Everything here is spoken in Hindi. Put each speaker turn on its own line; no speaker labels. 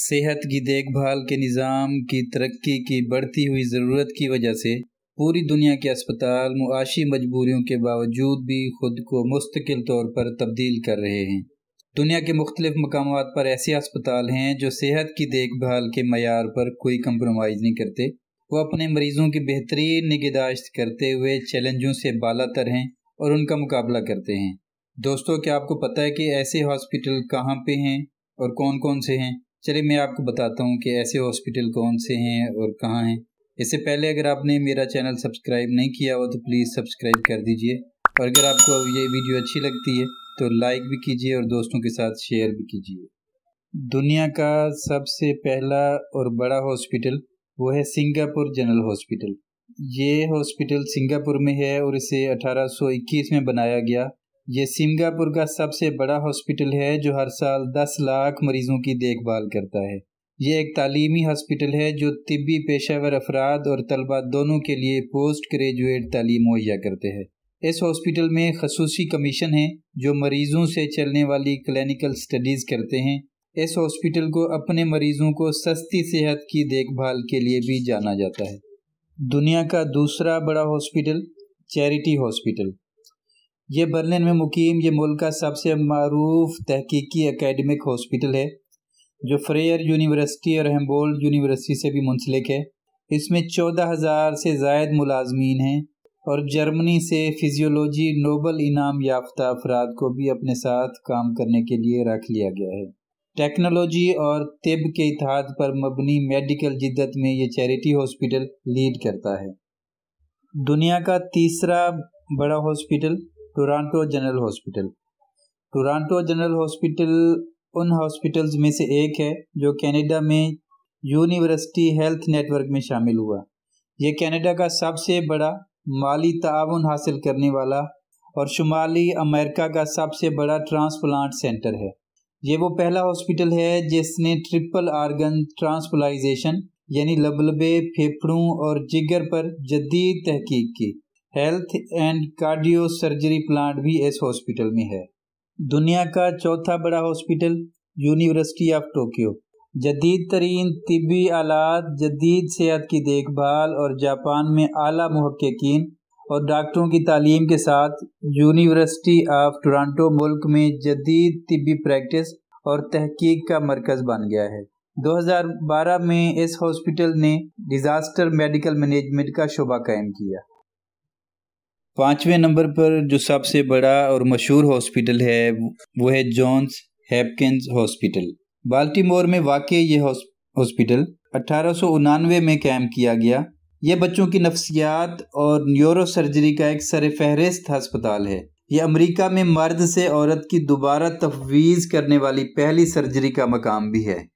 सेहत की देखभाल के निज़ाम की तरक्की की बढ़ती हुई ज़रूरत की वजह से पूरी दुनिया के अस्पताल मुआशी मजबूरियों के बावजूद भी खुद को मुस्तकिल तौर पर तब्दील कर रहे हैं दुनिया के मुख्तलिफ मकाम पर ऐसे अस्पताल हैं जो सेहत की देखभाल के मैार पर कोई कंप्रोमाइज़ नहीं करते वो अपने मरीज़ों की बेहतरीन निगहदाश्त करते हुए चैलेंजों से बालातर हैं और उनका मुकाबला करते हैं दोस्तों क्या आपको पता है कि ऐसे हॉस्पिटल कहाँ पे हैं और कौन कौन से हैं चलिए मैं आपको बताता हूँ कि ऐसे हॉस्पिटल कौन से हैं और कहाँ हैं इससे पहले अगर आपने मेरा चैनल सब्सक्राइब नहीं किया हो तो प्लीज़ सब्सक्राइब कर दीजिए और अगर आपको ये वीडियो अच्छी लगती है तो लाइक भी कीजिए और दोस्तों के साथ शेयर भी कीजिए दुनिया का सबसे पहला और बड़ा हॉस्पिटल वो है सिंगापुर जनरल हॉस्पिटल ये हॉस्पिटल सिंगापुर में है और इसे 1821 में बनाया गया ये सिंगापुर का सबसे बड़ा हॉस्पिटल है जो हर साल 10 लाख मरीजों की देखभाल करता है ये एक तालीमी हॉस्पिटल है जो तिबी पेशावर अफराद और तलबा दोनों के लिए पोस्ट ग्रेजुएट तालीम मुहैया करते हैं इस हॉस्पिटल में खसूसी कमीशन है जो मरीजों से चलने वाली क्लिनिकल स्टडीज़ करते हैं इस हॉस्पिटल को अपने मरीजों को सस्ती सेहत की देखभाल के लिए भी जाना जाता है दुनिया का दूसरा बड़ा हॉस्पिटल चैरिटी हॉस्पिटल ये बर्लिन में मुकीम ये मुल्क का सबसे मरूफ तहकीकी एकेडमिक हॉस्पिटल है जो फ्रेयर यूनिवर्सिटी और हेम्बोल्ड यूनिवर्सिटी से भी मुंसलिक है इसमें चौदह हज़ार से जायद मुलाजमीन हैं और जर्मनी से फिजियोलॉजी नोबल इनाम याफ्ता अफराद को भी अपने साथ काम करने के लिए रख लिया गया है टेक्नोलॉजी और तिब के इतिहाद पर मबनी मेडिकल जिद्दत में ये चैरिटी हॉस्पिटल लीड करता है दुनिया का तीसरा बड़ा hospital Toronto general hospital Toronto general hospital उन हॉस्पिटल्स में से एक है जो कनाडा में यूनिवर्सिटी हेल्थ नेटवर्क में शामिल हुआ ये कनाडा का सबसे बड़ा माली ताउन हासिल करने वाला और शुमाली अमेरिका का सबसे बड़ा ट्रांसप्लांट सेंटर है ये वो पहला हॉस्पिटल है जिसने ट्रिपल आर्गन ट्रांसप्लाइजेशन यानी लबलबे फेफड़ों और जिगर पर जदीद तहकीक की health and cardio surgery plant भी इस हॉस्पिटल में है दुनिया का चौथा बड़ा हॉस्पिटल यूनिवर्सिटी ऑफ टोक्यो जदीद तरीन तबी आलात जदीद सेहत की देखभाल और जापान में आला महक्कीन और डॉक्टरों की तालीम के साथ यूनिवर्सिटी ऑफ टोरंटो मुल्क में जदीद तबी प्रैक्टिस और तहकीक का मरकज़ बन गया है 2012 में इस हॉस्पिटल ने डिज़ास्टर मेडिकल मैनेजमेंट का शोबा कायम किया पाँचवें नंबर पर जो सबसे बड़ा और मशहूर हॉस्पिटल है वो है जॉन्स हैपकिंस हॉस्पिटल बाल्टीमोर में वाक़ ये हॉस्पिटल अठारह में कैम किया गया यह बच्चों की नफ्सियात और न्यूरो सर्जरी का एक सर फहरिस्त हस्पताल है यह अमेरिका में मर्द से औरत की दोबारा तफवीज़ करने वाली पहली सर्जरी का मकाम भी है